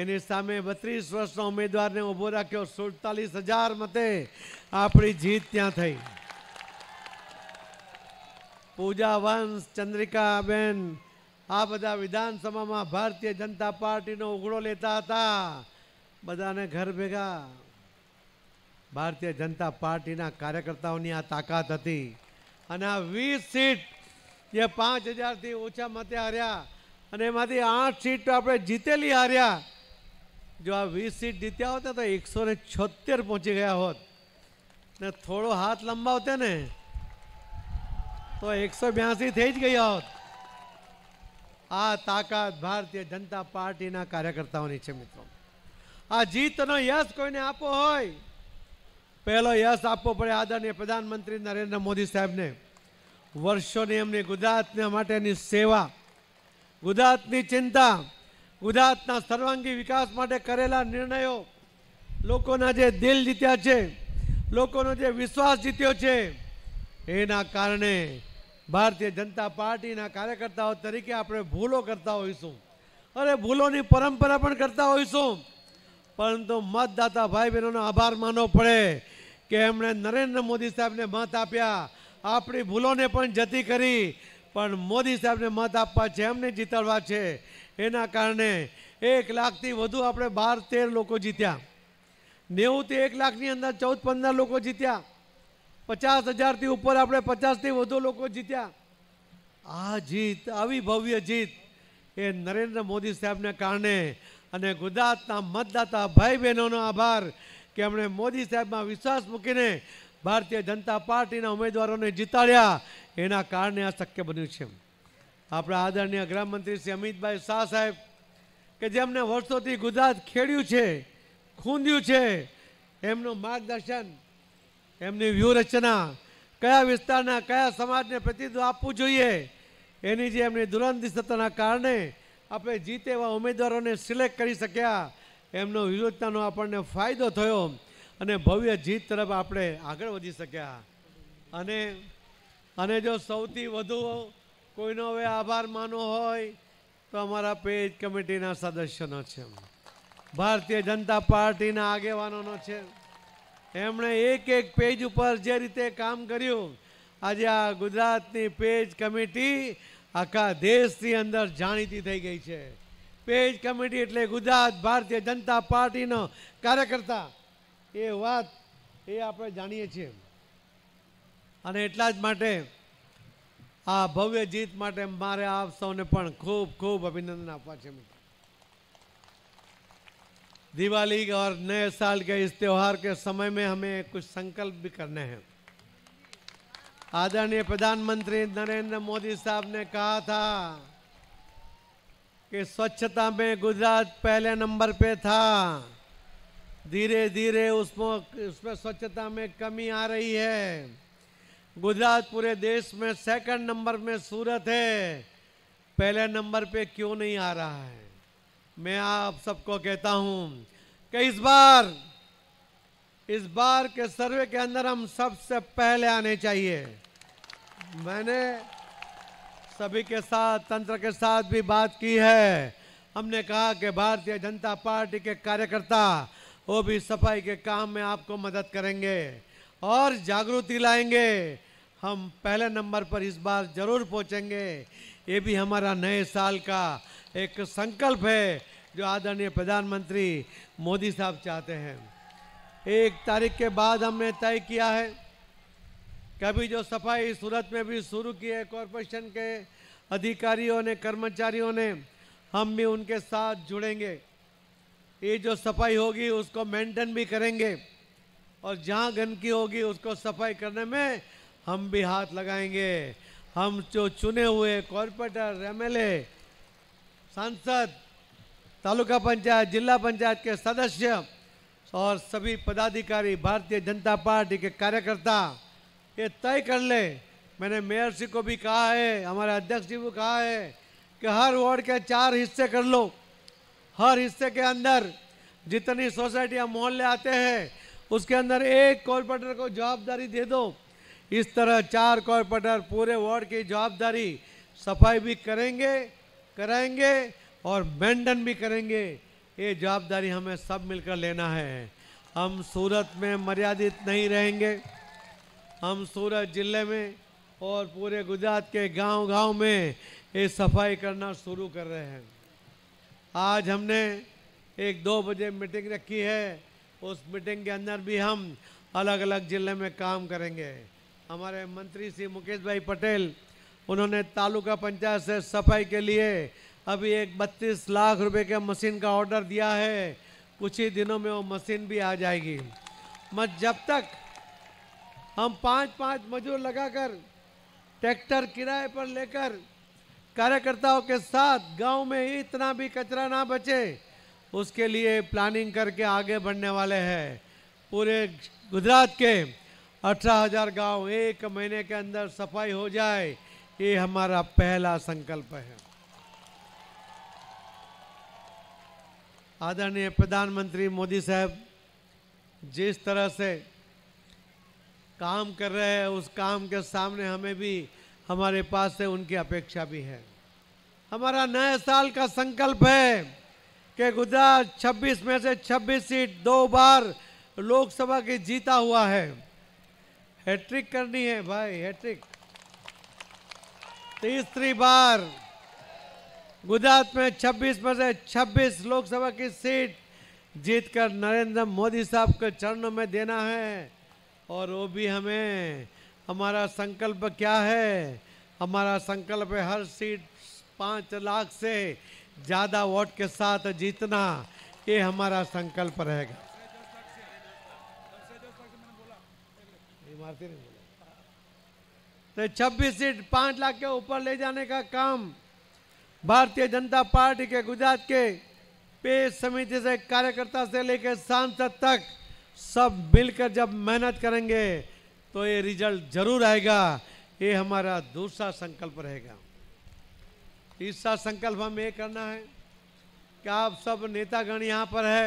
એની સામે બત્રીસ વર્ષનો ઉમેદવારને ઊભો રાખ્યો સુડતાલીસ હજાર મતે આપણી જીત ત્યાં થઈ પૂજા વંશ ચંદ્રિકાબેન આ બધા વિધાનસભામાં ભારતીય જનતા પાર્ટીનો ઉઘડો લેતા હતા બધાને ઘર ભેગા ભારતીય જનતા પાર્ટીના કાર્યકર્તાઓની આ તાકાત હતી અને આ વીસ સીટ જે પાંચ હજારથી ઓછા મતે હાર્યા અને એમાંથી આઠ સીટ આપણે જીતેલી હાર્યા જો આ વીસ સીટ જીત્યા હોતા તો એકસો ને છોતેર પહોંચી ગયા હોત ને થોડો હાથ લંબાવતે ને તો એકસો બ્યાસી થઈ જ ગયા હોત આ તાકાત ભારતીય જનતા પાર્ટીના કાર્યકર્તાઓની છે મિત્રો આ જીતનો યશ કોઈને આપો હોય પહેલો યશ આપવો પડે આદરણીય પ્રધાનમંત્રી નરેન્દ્ર મોદી સાહેબને વર્ષોની એમની ગુજરાતને માટેની સેવા ગુજરાતની ચિંતા ગુજરાતના સર્વાંગી વિકાસ માટે કરેલા નિર્ણયો લોકોના જે દિલ જીત્યા છે લોકોનો જે વિશ્વાસ જીત્યો છે એના કારણે ભારતીય જનતા પાર્ટીના કાર્યકર્તાઓ તરીકે આપણે ભૂલો કરતા હોઈશું અરે ભૂલોની પરંપરા પણ કરતા હોઈશું પરંતુ મતદાતા ભાઈ બહેનોનો આભાર માનવો પડે કે એમણે નરેન્દ્ર મોદી સાહેબને મત આપ્યા આપણી ભૂલોને પણ જતી કરી પણ મોદી સાહેબને મત આપવા છે એમને જીતાડવા છે એના કારણે એક લાખથી વધુ આપણે બાર તેર લોકો જીત્યા નેવું નેવુંથી એક લાખની અંદર ચૌદ પંદર લોકો જીત્યા પચાસ હજારથી ઉપર આપણે પચાસથી વધુ લોકો જીત્યા આ જીત આવી ભવ્ય જીત એ નરેન્દ્ર મોદી સાહેબને કારણે અને ગુજરાતના મતદાતા ભાઈ બહેનોનો આભાર કે એમણે મોદી સાહેબમાં વિશ્વાસ મૂકીને ભારતીય જનતા પાર્ટીના ઉમેદવારોને જીતાડ્યા એના કારણે આ શક્ય બન્યું છે આપણા આદરણીય ગૃહમંત્રી શ્રી અમિતભાઈ શાહ સાહેબ કે જેમને વર્ષોથી ગુજરાત ખેડ્યું છે ખૂંદ્યું છે એમનું માર્ગદર્શન એમની વ્યૂહરચના કયા વિસ્તારના કયા સમાજને પ્રતિનિધિત્વ આપવું જોઈએ એની જે એમની દૂરંદિશતાના કારણે આપણે જીતે એવા ઉમેદવારોને સિલેક્ટ કરી શક્યા એમનો વિરોધતાનો આપણને ફાયદો થયો અને ભવ્ય જીત તરફ આપણે આગળ વધી શક્યા અને અને જો સૌથી વધુ કોઈનો હવે આભાર માનો હોય તો અમારા પેજ કમિટીના સદસ્યનો છે ભારતીય જનતા પાર્ટીના આગેવાનોનો છે એમણે એક એક પેજ ઉપર જે રીતે કામ કર્યું આજે આ ગુજરાતની પેજ કમિટી આખા દેશની અંદર જાણીતી થઈ ગઈ છે પેજ કમિટી એટલે ગુજરાત ભારતીય જનતા પાર્ટીનો કાર્યકર્તા એ વાત એ આપણે જાણીએ છીએ અને એટલા જ માટે आ भव्य जीत માટે मारे आप સૌને પણ खूब खूब अभिनंदन આપવા दिवाली और नए साल के इस त्यौहार के समय में हमें कुछ संकल्प भी करने हैं आदरणीय प्रधानमंत्री नरेंद्र मोदी साहब ने कहा था कि स्वच्छता में गुजरात पहले नंबर पे था धीरे धीरे उसमें उसमें स्वच्छता में कमी आ रही है गुजरात पूरे देश में सेकंड नंबर में सूरत है पहले नंबर पे क्यों नहीं आ रहा है मैं आप सबको कहता हूं कि इस बार इस बार के सर्वे के अंदर हम सबसे पहले आने चाहिए मैंने सभी के साथ तंत्र के साथ भी बात की है हमने कहा कि भारतीय जनता पार्टी के कार्यकर्ता वो भी सफाई के काम में आपको मदद करेंगे और जागृति लाएंगे हम पहले नंबर पर इस बार जरूर पहुंचेंगे ये भी हमारा नए साल का एक संकल्प है जो आदरणीय प्रधानमंत्री मोदी साहब चाहते हैं एक तारीख के बाद हमने तय किया है कभी जो सफाई सूरत में भी शुरू की है कॉरपोरेशन के अधिकारियों ने कर्मचारियों ने हम भी उनके साथ जुड़ेंगे ये जो सफाई होगी उसको मेंटेन भी करेंगे और जहाँ गंदगी होगी उसको सफाई करने में हम भी हाथ लगाएंगे हम जो चुने हुए कॉरपोरेटर एम सांसद तालुका पंचायत जिला पंचायत के सदस्य और सभी पदाधिकारी भारतीय जनता पार्टी के कार्यकर्ता ये तय कर ले मैंने मेयर जी को भी कहा है हमारे अध्यक्ष जी को कहा है कि हर वार्ड के चार हिस्से कर लो हर हिस्से के अंदर जितनी सोसाइटियाँ मोहल्ले आते हैं उसके अंदर एक कॉरपोरेटर को जवाबदारी दे दो इस तरह चार कॉरपोरेटर पूरे वार्ड की जवाबदारी सफाई भी करेंगे कराएंगे और मेंटेन भी करेंगे ये जवाबदारी हमें सब मिलकर लेना है हम सूरत में मर्यादित नहीं रहेंगे हम सूरत ज़िले में और पूरे गुजरात के गांव-गांव में ये सफाई करना शुरू कर रहे हैं आज हमने एक दो बजे मीटिंग रखी है उस मीटिंग के अंदर भी हम अलग अलग ज़िले में काम करेंगे हमारे मंत्री श्री मुकेश भाई पटेल उन्होंने तालुका पंचायत से सफाई के लिए अभी एक 32 लाख रुपए के मशीन का ऑर्डर दिया है कुछ ही दिनों में वो मशीन भी आ जाएगी मत जब तक हम पांच पांच मजदूर लगाकर ट्रैक्टर किराए पर लेकर कार्यकर्ताओं के साथ गांव में इतना भी कचरा ना बचे उसके लिए प्लानिंग करके आगे बढ़ने वाले हैं पूरे गुजरात के अठारह हजार गाँव एक महीने के अंदर सफाई हो जाए ये हमारा पहला संकल्प है आदरणीय प्रधानमंत्री मोदी साहब जिस तरह से काम कर रहे हैं उस काम के सामने हमें भी हमारे पास से उनकी अपेक्षा भी है हमारा नए साल का संकल्प है कि गुजरात 26 में से 26 सीट दो बार लोकसभा की जीता हुआ है हैट्रिक करनी है भाई हैट्रिक तीसरी बार गुजरात में 26 में से 26 लोकसभा की सीट जीतकर नरेंद्र मोदी साहब के चरणों में देना है और वो भी हमें हमारा संकल्प क्या है हमारा संकल्प है हर सीट पाँच लाख से ज़्यादा वोट के साथ जीतना ये हमारा संकल्प रहेगा मारते नहीं तो 26 सीट पांच लाख के ऊपर ले जाने का काम भारतीय जनता पार्टी के गुजरात के पेश समिति से कार्यकर्ता से लेकर सांसद तक सब मिलकर जब मेहनत करेंगे तो ये रिजल्ट जरूर आएगा ये हमारा दूसरा संकल्प रहेगा तीसरा संकल्प हम ये करना है कि आप सब नेतागण यहाँ पर है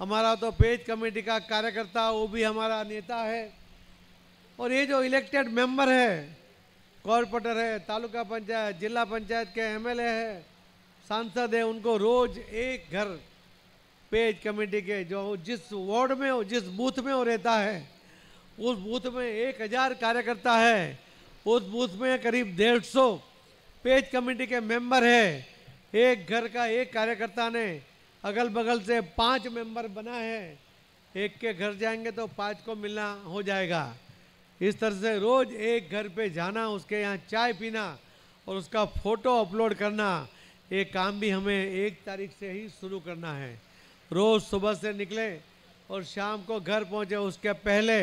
हमारा तो पेज कमेटी का कार्यकर्ता वो भी हमारा नेता है और ये जो इलेक्टेड मेंबर है कॉरपोरेटर है तालुका पंचायत जिला पंचायत के एमएलए है सांसद है उनको रोज एक घर पेज कमेटी के जो जिस वार्ड में हो जिस बूथ में वो रहता है उस बूथ में एक हज़ार कार्यकर्ता है उस बूथ में करीब डेढ़ सौ पेज कमेटी के मेंबर है एक घर का एक कार्यकर्ता ने अगल बगल से पांच मेंबर बना है एक के घर जाएंगे तो पांच को मिलना हो जाएगा इस तरह से रोज़ एक घर पे जाना उसके यहाँ चाय पीना और उसका फ़ोटो अपलोड करना ये काम भी हमें एक तारीख से ही शुरू करना है रोज़ सुबह से निकले और शाम को घर पहुँचे उसके पहले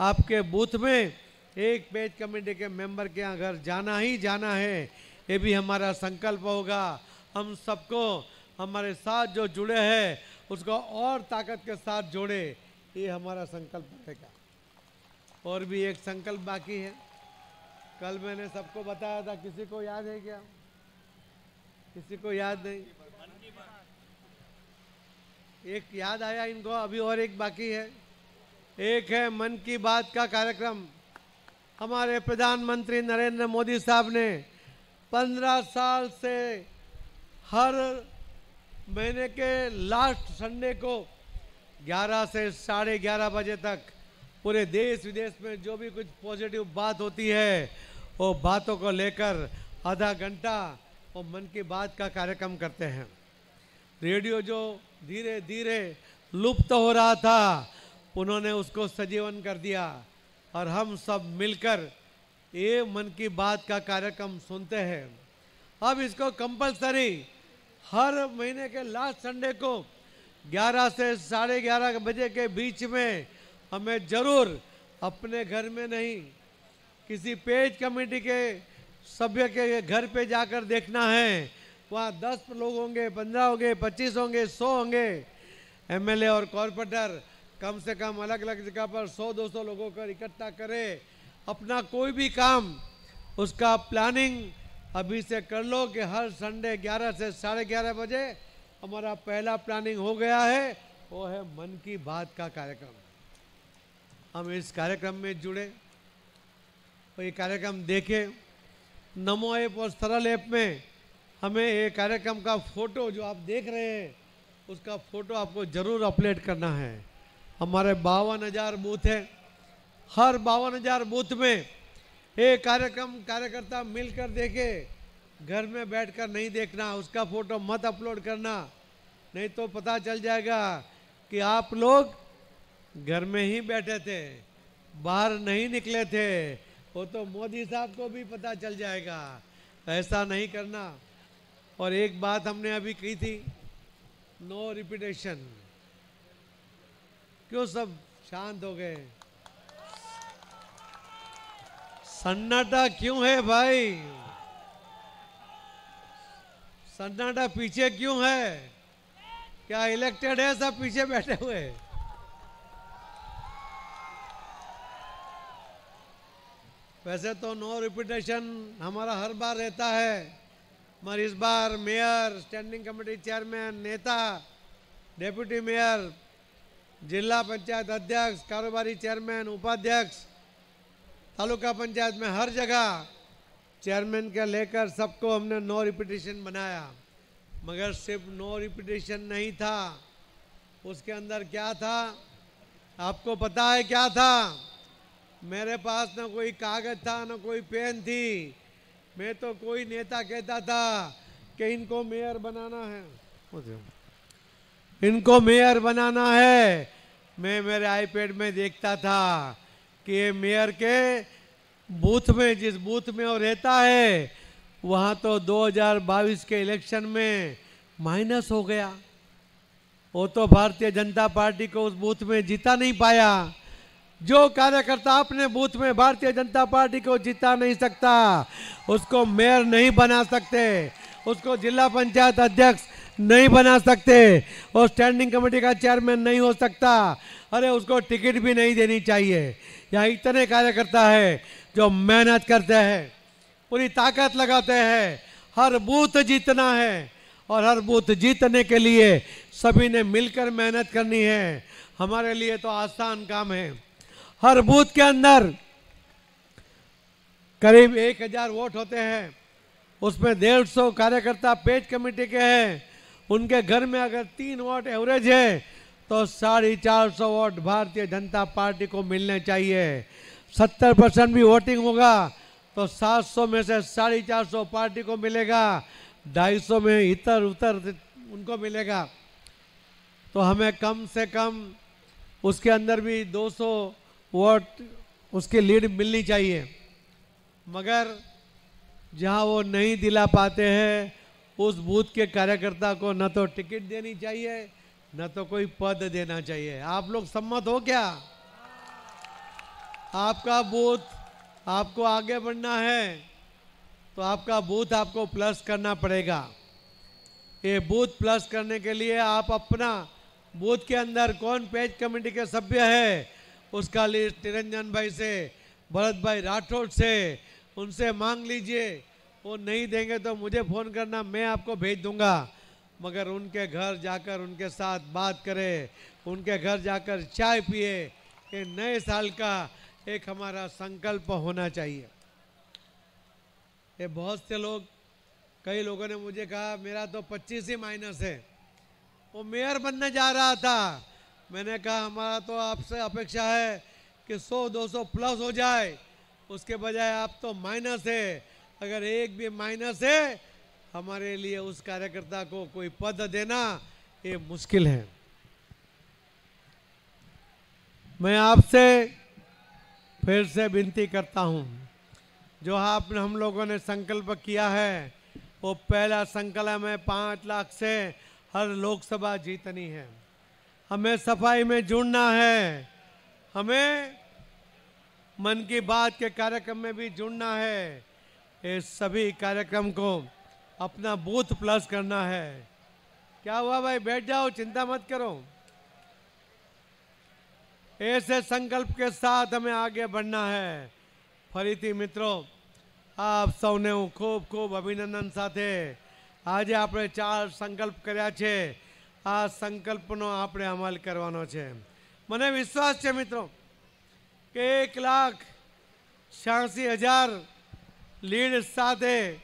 आपके बूथ में एक पेज कमेटी के मेंबर के यहाँ घर जाना ही जाना है ये भी हमारा संकल्प होगा हम सबको हमारे साथ जो जुड़े हैं उसको और ताकत के साथ जोड़े ये हमारा संकल्प रहेगा और भी एक संकल्प बाकी है कल मैंने सबको बताया था किसी को याद है क्या किसी को याद नहीं एक याद आया इनको अभी और एक बाकी है एक है मन की बात का कार्यक्रम हमारे प्रधानमंत्री नरेंद्र मोदी साहब ने पंद्रह साल से हर महीने के लास्ट संडे को ग्यारह से साढ़े ग्यारह बजे तक पूरे देश विदेश में जो भी कुछ पॉजिटिव बात होती है वो बातों को लेकर आधा घंटा वो मन की बात का कार्यक्रम करते हैं रेडियो जो धीरे धीरे लुप्त तो हो रहा था उन्होंने उसको सजीवन कर दिया और हम सब मिलकर ये मन की बात का कार्यक्रम सुनते हैं अब इसको कंपलसरी हर महीने के लास्ट संडे को 11 से साढ़े ग्यारह बजे के बीच में हमें जरूर अपने घर में नहीं किसी पेज कमेटी के सभ्य के घर पे जाकर देखना है वहाँ दस लोग होंगे पंद्रह होंगे पच्चीस होंगे सौ होंगे एमएलए और कॉरपोरेटर कम से कम अलग अलग जगह पर सौ दो सौ लोगों कर इकट्ठा करे अपना कोई भी काम उसका प्लानिंग अभी से कर लो कि हर संडे 11 से साढ़े ग्यारह बजे हमारा पहला प्लानिंग हो गया है वो है मन की बात का कार्यक्रम हम इस कार्यक्रम में जुड़े और ये कार्यक्रम देखें नमो ऐप और सरल ऐप में हमें ये कार्यक्रम का फ़ोटो जो आप देख रहे हैं उसका फ़ोटो आपको ज़रूर अपलोड करना है हमारे बावन हज़ार बूथ हैं हर बावन हज़ार बूथ में ये कार्यक्रम कार्यकर्ता मिलकर देखे घर में बैठकर नहीं देखना उसका फ़ोटो मत अपलोड करना नहीं तो पता चल जाएगा कि आप लोग घर में ही बैठे थे बाहर नहीं निकले थे वो तो मोदी साहब को भी पता चल जाएगा ऐसा नहीं करना और एक बात हमने अभी की थी नो रिपीटेशन क्यों सब शांत हो गए सन्नाटा क्यों है भाई सन्नाटा पीछे क्यों है क्या इलेक्टेड है सब पीछे बैठे हुए हैं वैसे तो नो रिपीटेशन हमारा हर बार रहता है मगर इस बार मेयर स्टैंडिंग कमेटी चेयरमैन नेता डेप्यूटी मेयर जिला पंचायत अध्यक्ष कारोबारी चेयरमैन उपाध्यक्ष तालुका पंचायत में हर जगह चेयरमैन के लेकर सबको हमने नो रिपीटेशन बनाया मगर सिर्फ नो रिपीटेशन नहीं था उसके अंदर क्या था आपको पता है क्या था मेरे पास ना कोई कागज था ना कोई पेन थी मैं तो कोई नेता कहता था कि इनको मेयर बनाना है इनको मेयर बनाना है मैं मेरे आईपैड में देखता था कि ये मेयर के बूथ में जिस बूथ में वो रहता है वहाँ तो 2022 के इलेक्शन में माइनस हो गया वो तो भारतीय जनता पार्टी को उस बूथ में जीता नहीं पाया जो कार्यकर्ता अपने बूथ में भारतीय जनता पार्टी को जिता नहीं सकता उसको मेयर नहीं बना सकते उसको जिला पंचायत अध्यक्ष नहीं बना सकते और स्टैंडिंग कमेटी का चेयरमैन नहीं हो सकता अरे उसको टिकट भी नहीं देनी चाहिए यहाँ इतने कार्यकर्ता है जो मेहनत करते हैं पूरी ताकत लगाते हैं हर बूथ जीतना है और हर बूथ जीतने के लिए सभी ने मिलकर मेहनत करनी है हमारे लिए तो आसान काम है हर बूथ के अंदर करीब एक हजार वोट होते हैं उसमें डेढ़ सौ कार्यकर्ता पेज कमेटी के हैं उनके घर में अगर तीन वोट एवरेज है तो साढ़े चार सौ वोट भारतीय जनता पार्टी को मिलने चाहिए सत्तर परसेंट भी वोटिंग होगा तो सात सौ में से साढ़े चार सौ पार्टी को मिलेगा ढाई सौ में इतर उतर उनको मिलेगा तो हमें कम से कम उसके अंदर भी दो सौ वो उसकी लीड मिलनी चाहिए मगर जहां वो नहीं दिला पाते हैं उस बूथ के कार्यकर्ता को न तो टिकट देनी चाहिए न तो कोई पद देना चाहिए आप लोग सम्मत हो क्या आपका बूथ आपको आगे बढ़ना है तो आपका बूथ आपको प्लस करना पड़ेगा ये बूथ प्लस करने के लिए आप अपना बूथ के अंदर कौन पेज कमेटी के सभ्य है उसका लिस्ट निरंजन भाई से भरत भाई राठौड़ से उनसे मांग लीजिए वो नहीं देंगे तो मुझे फ़ोन करना मैं आपको भेज दूंगा मगर उनके घर जाकर उनके साथ बात करें उनके घर जाकर चाय पिए ये नए साल का एक हमारा संकल्प होना चाहिए ये बहुत से लोग कई लोगों ने मुझे कहा मेरा तो 25 ही माइनस है वो मेयर बनने जा रहा था मैंने कहा हमारा तो आपसे अपेक्षा है कि 100-200 प्लस हो जाए उसके बजाय आप तो माइनस है अगर एक भी माइनस है हमारे लिए उस कार्यकर्ता को कोई पद देना ये मुश्किल है मैं आपसे फिर से विनती करता हूँ जो आपने हम लोगों ने संकल्प किया है वो पहला संकल्प है पाँच लाख से हर लोकसभा जीतनी है हमें सफाई में जुड़ना है हमें मन की बात के कार्यक्रम में भी जुड़ना है इस सभी कार्यक्रम को अपना बूथ प्लस करना है क्या हुआ भाई बैठ जाओ चिंता मत करो ऐसे संकल्प के साथ हमें आगे बढ़ना है फरी मित्रों आप સૌને હું खूब खूब અભિનંદન સાથે આજે આપણે ચાર સંકલ્પ કર્યા આ સંકલ્પનો આપણે અમલ કરવાનો છે મને વિશ્વાસ છે મિત્રો કે એક લાખ છ્યાસી હજાર લીડ સાથે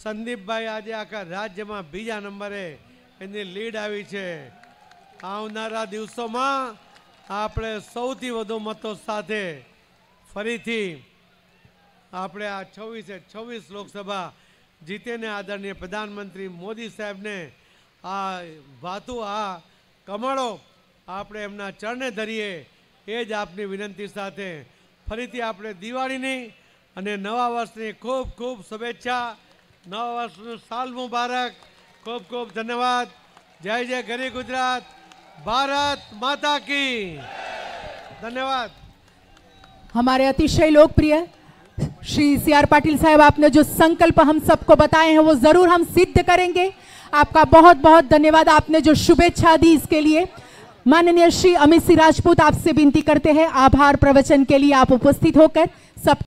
સંદીપભાઈ આજે આખા રાજ્યમાં બીજા નંબરે એની લીડ આવી છે આવનારા દિવસોમાં આપણે સૌથી વધુ મતો સાથે ફરીથી આપણે આ છવ્વીસે છવ્વીસ લોકસભા જીતીને આદરણીય પ્રધાનમંત્રી મોદી સાહેબને आ भातु आ कमाड़ो आप चरण धरीए एज आपनी विनंती फरी दिवाड़ी नहीं नवा वर्ष ने खूब खूब शुभेच्छा नवा वर्ष साल मुबारक खूब खूब धन्यवाद जय जय गरी गुजरात भारत माता की धन्यवाद हमारे अतिशय लोकप्रिय श्री सी आर पाटिल साहब आपने जो संकल्प हम सबको बताए हैं वो जरूर हम सिद्ध करेंगे आपका बहुत बहुत धन्यवाद आपने जो शुभेच्छा दी इसके लिए माननीय श्री अमित सिंह राजपूत आपसे विनती करते हैं आभार प्रवचन के लिए आप उपस्थित होकर सब